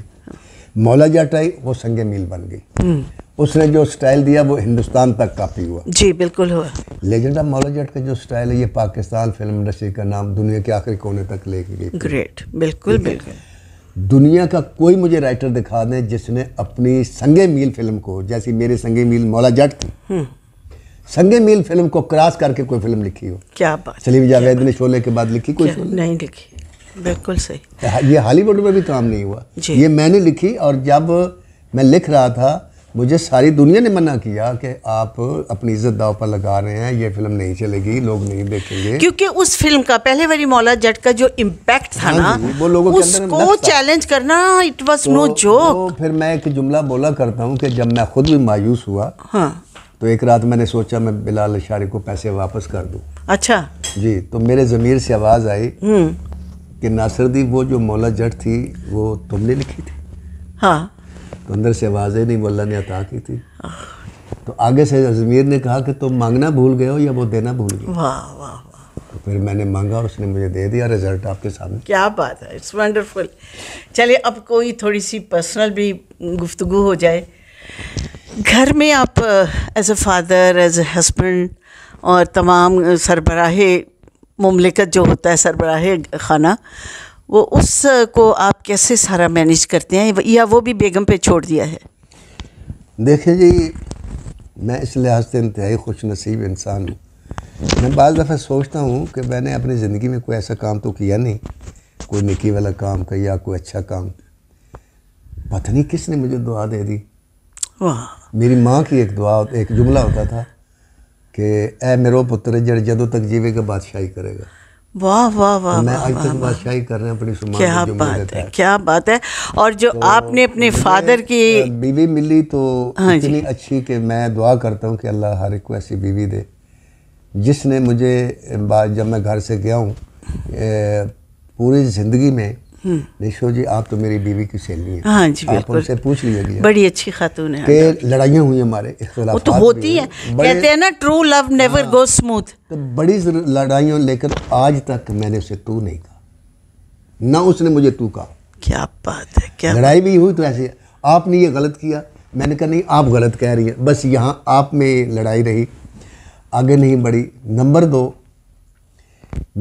S1: मौला जट आई वो संगे मील बन गई हम्म। उसने जो स्टाइल दिया वो हिंदुस्तान तक काफ़ी हुआ
S2: जी बिल्कुल हुआ
S1: लेजेंड ऑफ मौला जट का जो स्टाइल है ये पाकिस्तान फिल्म इंडस्ट्री का नाम दुनिया के आखिरी कोने तक लेके गई ग्रेट बिल्कुल बिल्कुल दुनिया का कोई मुझे राइटर दिखा दें जिसने अपनी संगे मील फिल्म को जैसी मेरे संगे मील मौला जट की संगे मील फिल्म को क्रॉस करके कोई फिल्म लिखी हो क्या बात सलीम जावेद ने शोले के बाद लिखी कोई फिल्म
S2: नहीं लिखी बिल्कुल
S1: सही ये हॉलीवुड में भी काम नहीं हुआ ये मैंने लिखी और जब मैं लिख रहा था मुझे सारी दुनिया ने मना किया कि आप अपनी इज्जत दाव पर लगा रहे हैं ये फिल्म नहीं चलेगी लोग नहीं देखेंगे
S2: क्योंकि उस फिल्म का पहले वाली मौला जट का जो इम्पैक्ट था हाँ ना वो लोगों उसको चैलेंज करना इट वाज नो जोक
S1: फिर मैं एक जुमला बोला करता हूँ कि जब मैं खुद भी मायूस हुआ हाँ तो एक रात मैंने सोचा मैं बिलाल अशारे को पैसे वापस कर दूँ अच्छा जी तो मेरे ज़मीर से आवाज़ आई
S2: हम्म।
S1: कि नासरदी वो जो मौला जट थी वो तुमने लिखी थी हाँ तो अंदर से आवाज़ें नहीं अल्लाह ने अता की थी तो आगे से अजमेर ने कहा कि तुम मांगना भूल गए हो या वो देना भूल गए तो फिर मैंने मांगा और उसने मुझे दे दिया रिजल्ट आपके सामने
S2: क्या बात है इट्स वंडरफुल चलिए अब कोई थोड़ी सी पर्सनल भी गुफ्तु हो जाए घर में आप as a father as a husband और तमाम सरबराह ममलिकत जो होता है सरबराह खाना वो उस को आप कैसे सारा मैनेज करते हैं या वो भी बेगम पे छोड़ दिया है
S1: देखिए जी मैं इस लिहाज से इंतहाई खुश नसीब इंसान हूँ मैं बार दफ़ा सोचता हूँ कि मैंने अपनी ज़िंदगी में कोई ऐसा काम तो किया नहीं कोई निकी वाला काम का या कोई अच्छा काम पता नहीं किसने मुझे दुआ दे दी वाह मेरी माँ की एक दुआ एक जुमला होता था कि ए मेरो पुत्र जड़ जदों तक जीवेगा बादशाही करेगा
S2: वाह वाह वाह मैं आज तक बादशाही कर
S1: रहे हैं अपनी सुमा क्या बात है
S2: क्या बात है और जो तो आपने अपने फादर की बीवी मिली तो हाँ इतनी
S1: अच्छी कि मैं दुआ करता हूँ कि अल्लाह हर एक को ऐसी बीवी दे जिसने मुझे जब मैं घर से गया हूँ पूरी ज़िंदगी में रेशो हम्म। जी आप तो मेरी बीवी की सहेली हैं हाँ जी आप उनसे पूछ लीजिएगा बड़ी
S2: अच्छी खातून है
S1: लड़ाइयाँ हुई हमारे वो तो होती है कहते हैं
S2: ना true love never go smooth तो
S1: बड़ी लड़ाइयों लेकर आज तक मैंने उसे तू नहीं कहा ना उसने मुझे तू कहा क्या बात है क्या लड़ाई भी हुई तो ऐसे आपने ये गलत किया मैंने कहा नहीं आप गलत कह रही हैं बस यहाँ आप में लड़ाई रही आगे नहीं बढ़ी नंबर दो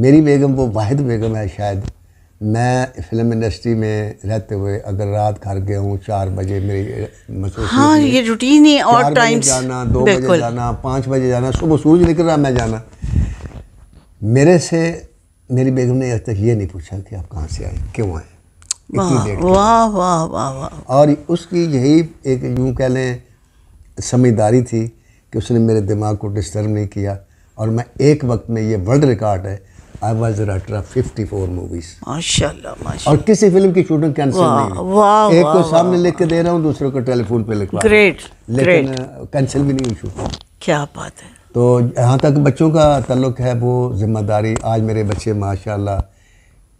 S1: मेरी बेगम वो वाहिद बेगम है शायद मैं फिल्म इंडस्ट्री में रहते हुए अगर रात घर गया हूँ चार बजे मेरी महसूस हाँ ये
S2: रूटीन ही और टाइम जाना दो बजे जाना
S1: पाँच बजे जाना सुबह सूरज निकल रहा मैं जाना मेरे से मेरी बेगम ने आज तक ये नहीं पूछा कि आप कहाँ से आए क्यों आए
S2: वाह वाह वाह
S1: वाह और उसकी यही एक यूँ कह लें समझदारी थी कि उसने मेरे दिमाग को डिस्टर्ब नहीं किया और मैं एक वक्त में ये वर्ल्ड रिकॉर्ड है I was writer of 54 movies माशाल्लाह माशा और किसी फिल्म की शूटिंग कैंसिल नहीं वाह वाह एक को सामने लिख के दे रहा हूं दूसरे को टेलीफोन पे लिखवा ग्रेट लेकिन कैंसिल भी नहीं हुई शूटिंग क्या बात है तो जहाँ तक बच्चों का तल्लुक है वो जिम्मेदारी आज मेरे बच्चे माशाल्लाह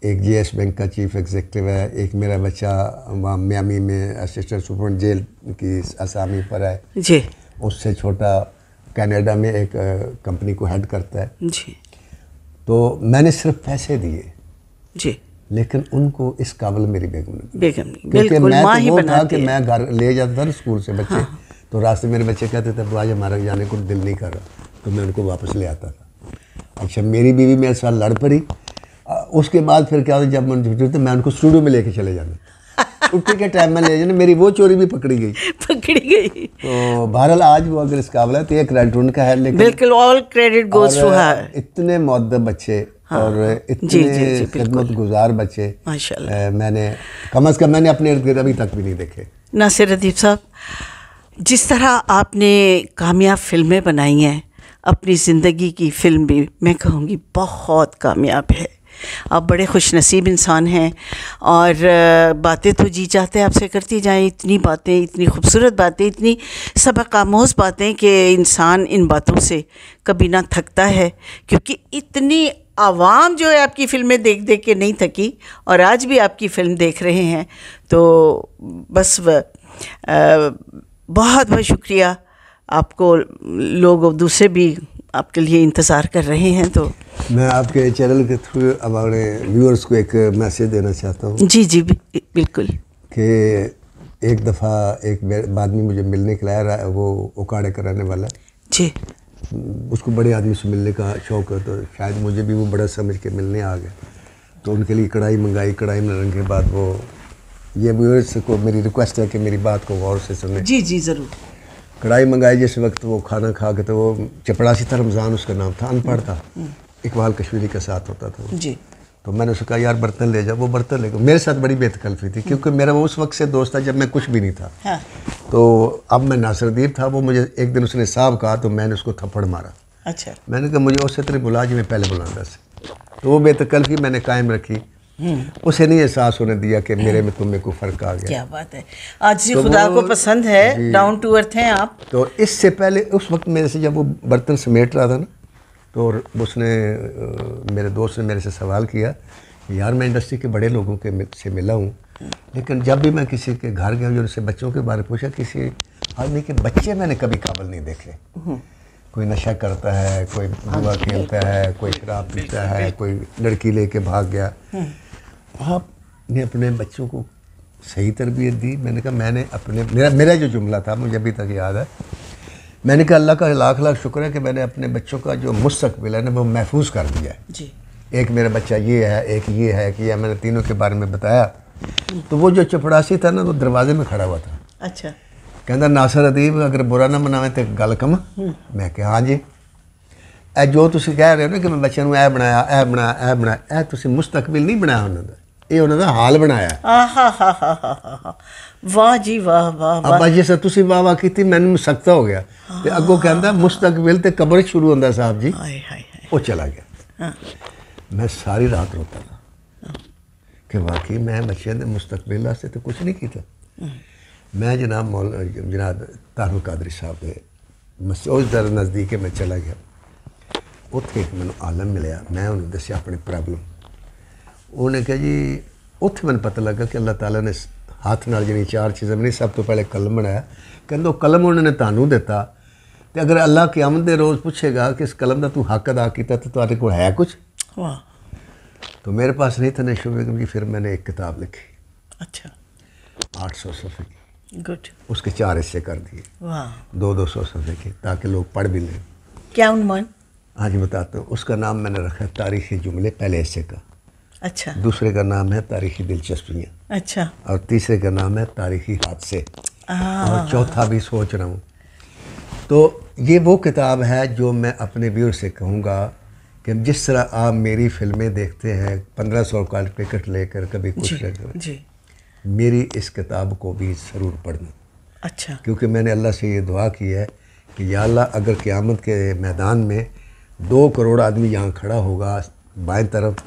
S1: एक जीएस बैंक का चीफ एग्जीक्यूटिव है एक मेरा बच्चा वहाँ म्यामी में असिस्टेंट सुप्रेंट जेल की असामी पर है जी उससे छोटा कनाडा में एक कंपनी को हेड करता है जी तो मैंने सिर्फ पैसे दिए जी लेकिन उनको इस काबिल मेरी बेगम ने बेगम क्योंकि मैं तो वो था कि मैं घर ले जाता था स्कूल से बच्चे हाँ। तो रास्ते मेरे बच्चे कहते थे आज हमारा जाने को दिल नहीं कर रहा तो मैं उनको वापस ले आता था अच्छा मेरी बीवी मेरे साथ लड़ पड़ी उसके बाद फिर क्या होता जब मैं छुट्टी तो मैं उनको स्टूडियो में लेके चले जाना छुट्टी के टाइम में ले जाना मेरी वो चोरी भी पकड़ी गई
S2: पकड़ी गई
S1: तो बहरहाल आज वो अगर इस काबिल है तो ये क्रेडिट उनका है लेकिन बिल्कुल
S2: all credit goes to her
S1: इतने मुद्दब बच्चे हाँ, और इतने खिदमत गुजार बच्चे माशाल्लाह मैंने कम अज़ कम मैंने अपने इर्द गिर्द अभी तक भी नहीं देखे
S2: नासिर अदीब साहब जिस तरह आपने कामयाब फिल्में बनाई हैं अपनी ज़िंदगी की फिल्म भी मैं कहूँगी बहुत कामयाब है आप बड़े खुश नसीब इंसान हैं और बातें तो जी चाहते आपसे करती जाएं इतनी बातें इतनी खूबसूरत बातें इतनी सबक आमोज बातें कि इंसान इन बातों से कभी ना थकता है क्योंकि इतनी आवाम जो है आपकी फ़िल्में देख देख के नहीं थकी और आज भी आपकी फ़िल्म देख रहे हैं तो बस व, आ, बहुत बहुत शुक्रिया आपको लोग दूसरे भी आपके लिए इंतज़ार कर रहे हैं तो
S1: मैं आपके चैनल के थ्रू हमारे व्यूअर्स को एक मैसेज देना चाहता हूँ जी जी बिल्कुल कि एक दफ़ा एक आदमी मुझे मिलने के लिए वो उकाड़े का रहने वाला जी उसको बड़े आदमी से मिलने का शौक है तो शायद मुझे भी वो बड़ा समझ के मिलने आ गया तो उनके लिए कढ़ाई मंगाई कढ़ाई रंग के बाद वो ये व्यूअर्स को मेरी रिक्वेस्ट है कि मेरी बात को गौर से सुने जी जी ज़रूर कढ़ाई मंगाई जिस वक्त वो खाना खा के तो वो चपड़ासी था रमज़ान उसका नाम था अनपढ़ था इकबाल कश्मीरी के साथ होता था जी तो मैंने उसको कहा यार बर्तन ले जाओ वो बर्तन ले गए मेरे साथ बड़ी बेतकल्फी थी क्योंकि मेरा वो उस वक्त से दोस्त था जब मैं कुछ भी नहीं था हाँ। तो अब मैं नासरदीप था वो मुझे एक दिन उसने साहब कहा तो मैंने उसको थप्पड़ मारा अच्छा मैंने कहा मुझे उससे तेरे बुला जी मैं पहले बुलाऊंगा से तो वो बेतकल्फी मैंने कायम रखी
S2: उसे
S1: नहीं एहसास होने दिया कि मेरे में तुम में को फ़र्क आ गया क्या
S2: बात है आज जी तो खुदा को पसंद है डाउन टू अर्थ हैं आप
S1: तो इससे पहले उस वक्त मेरे से जब वो बर्तन समेट रहा था ना तो उसने मेरे दोस्त ने मेरे से सवाल किया यार मैं इंडस्ट्री के बड़े लोगों के से मिला हूँ लेकिन जब भी मैं किसी के घर गया उनसे बच्चों के बारे में पूछा किसी आदमी के बच्चे मैंने कभी काबल नहीं देखे हम्म। कोई नशा करता है कोई दुआ हाँ खेलता है कोई शराब पीता है कोई लड़की लेके भाग गया हम्म। आपने अपने बच्चों को सही तरबियत दी मैंने कहा मैंने अपने मेरा मेरा जो जुमला था मुझे अभी तक याद है मैंने कहा अल्लाह का लाख लाख शुक्र है कि मैंने अपने बच्चों का जो मुस्तबिल है ना वो महफूज कर दिया है जी एक मेरा बच्चा ये है एक ये है कि यह मैंने तीनों के बारे में बताया तो वो जो चपड़ासी था ना वो दरवाजे में खड़ा हुआ था अच्छा कहता नासर अदीब अगर बुरा ना मनावे तो गल कम हम्म। मैं क्या हाँ जी ਇਹ ਜੋ ਤੁਸੀਂ ਕਹਿ ਰਹੇ ਹੋ ਨਾ ਕਿ ਮੈਂ ਬੱਚਿਆਂ ਨੂੰ ਇਹ ਬਣਾਇਆ ਇਹ ਬਣਾ ਇਹ ਬਣਾ ਇਹ ਤੁਸੀਂ ਮੁਸਤਕਬਲ ਨਹੀਂ ਬਣਾਇਆ ਉਹਨਾਂ ਦਾ ਇਹ ਉਹਨਾਂ ਦਾ ਹਾਲ ਬਣਾਇਆ
S2: ਆਹਾ ਹਾ ਹਾ ਵਾਹ ਜੀ ਵਾਹ ਵਾਹ ਵਾਹ ਅੱਬਾ ਜੀ
S1: ਸਰ ਤੁਸੀਂ ਵਾਹ ਵਾਹ ਕੀਤੀ ਮੈਨੂੰ ਸਖਤਾ ਹੋ ਗਿਆ ਤੇ ਅੱਗੋਂ ਕਹਿੰਦਾ ਮੁਸਤਕਬਲ ਤੇ ਕਬਰ ਸ਼ੁਰੂ ਹੁੰਦਾ ਸਾਹਿਬ ਜੀ ਹਾਏ ਹਾਏ ਉਹ ਚਲਾ
S2: ਗਿਆ
S1: ਮੈਂ ਸਾਰੀ ਰਾਤ ਰੋਤਾ ਕਿ ਵਾਕਈ ਮੈਂ ਬੱਚਿਆਂ ਦੇ ਮੁਸਤਕਬਲ ਵਾਸਤੇ ਤੇ ਕੁਝ ਨਹੀਂ ਕੀਤਾ ਮੈਂ ਜਨਾਬ ਮੌਲ ਜਨਾਬ ਤਾਰੂ ਕਾਦਰੀ ਸਾਹਿਬ ਦੇ ਮਸਜਿਦ ਦਰ ਨਜ਼ਦੀਕੇ ਮੈਂ ਚਲਾ ਗਿਆ ਉੱਥੇ ਇੱਕ ਮੈਨੂੰ ਆਲਮ ਮਿਲਿਆ ਮੈਂ ਉਹਨੂੰ ਦੱਸਿਆ ਆਪਣੀ ਪ੍ਰੋਬਲਮ ਉਹਨੇ ਕਿਹਾ ਜੀ ਉੱਥੇ ਮੈਨੂੰ ਪਤਾ ਲੱਗਾ ਕਿ ਅੱਲਾਹ ਤਾਲਾ ਨੇ ਹੱਥ ਨਾਲ ਜਿਹੜੀ ਚਾਰ ਚੀਜ਼ਾਂ ਬਣੀ ਸਭ ਤੋਂ ਪਹਿਲੇ ਕਲਮ ਬਣਾਇਆ ਕਹਿੰਦਾ ਕਲਮ ਉਹਨਾਂ ਨੇ ਤੁਹਾਨੂੰ ਦਿੱਤਾ ਤੇ ਅਗਰ ਅੱਲਾਹ ਕਿਆਮਤ ਦੇ ਰੋਜ਼ ਪੁੱਛੇਗਾ ਕਿ ਇਸ ਕਲਮ ਦਾ ਤੂੰ ਹੱਕ ਅਦਾ ਕੀਤਾ ਤੇ ਤੁਹਾਡੇ ਕੋਲ ਹੈ ਕੁਝ ਵਾਹ तो ਮੇਰੇ ਪਾਸ ਨਹੀਂ ਤਨੇ नेशो ਕਿ ਫਿਰ ਮੈਂ ਇੱਕ ਕਿਤਾਬ ਲਿਖੀ ਅੱਛਾ 800 ਸਫ਼ੇ ਗੁੱਡ ਉਸਕੇ ਚਾਰ ਹਿੱਸੇ ਕਰ चार ਵਾਹ 2 200 ਸਫ਼ੇ ਕੇ ਤਾਂ ਕਿ ਲੋਕ ਪੜ੍ਹ ਵੀ ਲੈਣ ਕਿਆ ਉਹਨਾਂ आज हाँ बताता हूँ उसका नाम मैंने रखा है तारीखी जुमले पहले ऐसे का अच्छा दूसरे का नाम है तारीखी दिलचस्पियाँ अच्छा और तीसरे का नाम है तारीखी हादसे
S2: और चौथा
S1: भी सोच रहा हूँ तो ये वो किताब है जो मैं अपने व्यूर से कहूँगा कि जिस तरह आप मेरी फिल्में देखते हैं पंद्रह सौ का टिकट लेकर कभी कुछ लेकर जी मेरी इस किताब को भी ज़रूर पढ़ना अच्छा क्योंकि मैंने अल्लाह से ये दुआ की है कि या अल्लाह अगर क़्यामत के मैदान में दो करोड़ आदमी यहाँ खड़ा होगा बाएं तरफ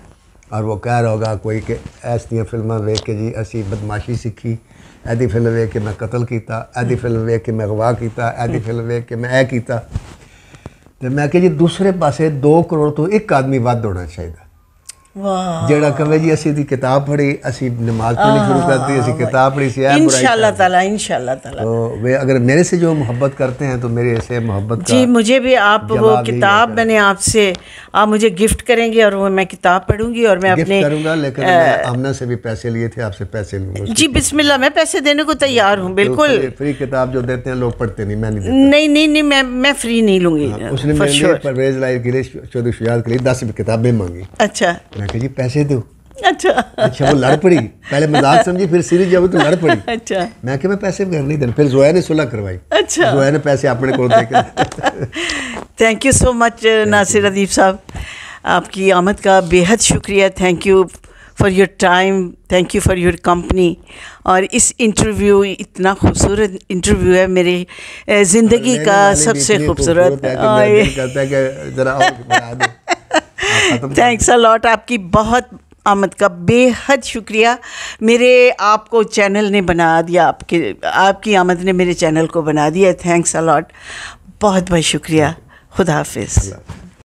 S1: ਔਰ ਉਹ ਕਹਿ ਰਿਹਾ ਹੋਗਾ ਕੋਈ ਕਿ ਐਸ ਦੀਆਂ ਫਿਲਮਾਂ ਵੇਖ ਕੇ ਜੀ ਅਸੀਂ ਬਦਮਾਸ਼ੀ ਸਿੱਖੀ ਐਦੀ ਫਿਲਮ ਵੇਖ ਕੇ ਮੈਂ ਕਤਲ ਕੀਤਾ ਐਦੀ ਫਿਲਮ ਵੇਖ ਕੇ ਮੈਂ ਅਗਵਾ ਕੀਤਾ ਐਦੀ ਫਿਲਮ ਵੇਖ ਕੇ ਮੈਂ ਇਹ ਕੀਤਾ ਤੇ ਮੈਂ ਕਿ ਜੀ ਦੂਸਰੇ ਪਾਸੇ 2 ਕਰੋੜ ਤੋਂ ਇੱਕ ਆਦਮੀ ਵੱਧ ਹੋਣਾ ਚਾਹੀਦਾ ਜਿਹੜਾ ਕਹੇ ਜੀ ਅਸੀਂ ਦੀ ਕਿਤਾਬ ਪੜ੍ਹੀ ਅਸੀਂ ਨਮਾਜ਼ ਪੜ੍ਹਨੀ ਸ਼ੁਰੂ करती ਅਸੀਂ किताब पढ़ी से हाँ, हाँ, हाँ, इंशाल्लाह
S2: ताला इंशाल्लाह
S1: ताला तो वे अगर मेरे से जो मोहब्बत करते हैं तो मेरे से मोहब्बत जी मुझे भी आप वो किताब मैंने
S2: आपसे आप मुझे गिफ्ट करेंगे और वो मैं किताब पढ़ूंगी और मैं अपने करूंगा लेकिन
S1: आमना से भी पैसे लिए थे आपसे पैसे लूंगा जी
S2: बिस्मिल्लाह मैं पैसे देने को तैयार हूँ तो बिल्कुल
S1: फ्री किताब जो देते हैं लोग पढ़ते नहीं मैं नहीं
S2: नहीं नहीं नहीं मैं मैं फ्री नहीं लूंगी उसने मेरे
S1: परवेज लाइफ गिरीश चौधरी शुजात के लिए दस किताबें मांगी अच्छा मैं कहा जी पैसे दो
S2: अच्छा अच्छा वो लड़ पड़ी
S1: पहले मजाक समझी फिर सीरियस जब तो लड़ पड़ी अच्छा मैं कि मैं पैसे घर नहीं देने फिर जोया ने सुलह करवाई अच्छा जोया ने पैसे अपने को
S2: देकर thank you so much Nasir Adib साहब आपकी आमद का बेहद शुक्रिया thank you for your time thank you for your company और इस इंटरव्यू इतना खूबसूरत इंटरव्यू है मेरे uh, ज़िंदगी का सबसे खूबसूरत थैंक्स अ लॉट आपकी बहुत आमद का बेहद शुक्रिया मेरे आपको चैनल ने बना दिया आपके आपकी आमद ने मेरे चैनल को बना दिया थैंक्स अ लॉट बहुत बहुत शुक्रिया खुदा हाफिज़